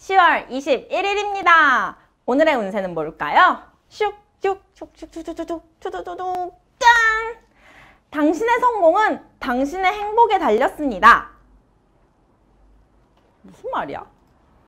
10월 21일입니다. 오늘의 운세는 뭘까요? 슉, 슉, 슉, 슉, 슉, 슉, 슉, 슉, 슉, 슉, 짠! 당신의 성공은 당신의 행복에 달렸습니다. 무슨 말이야?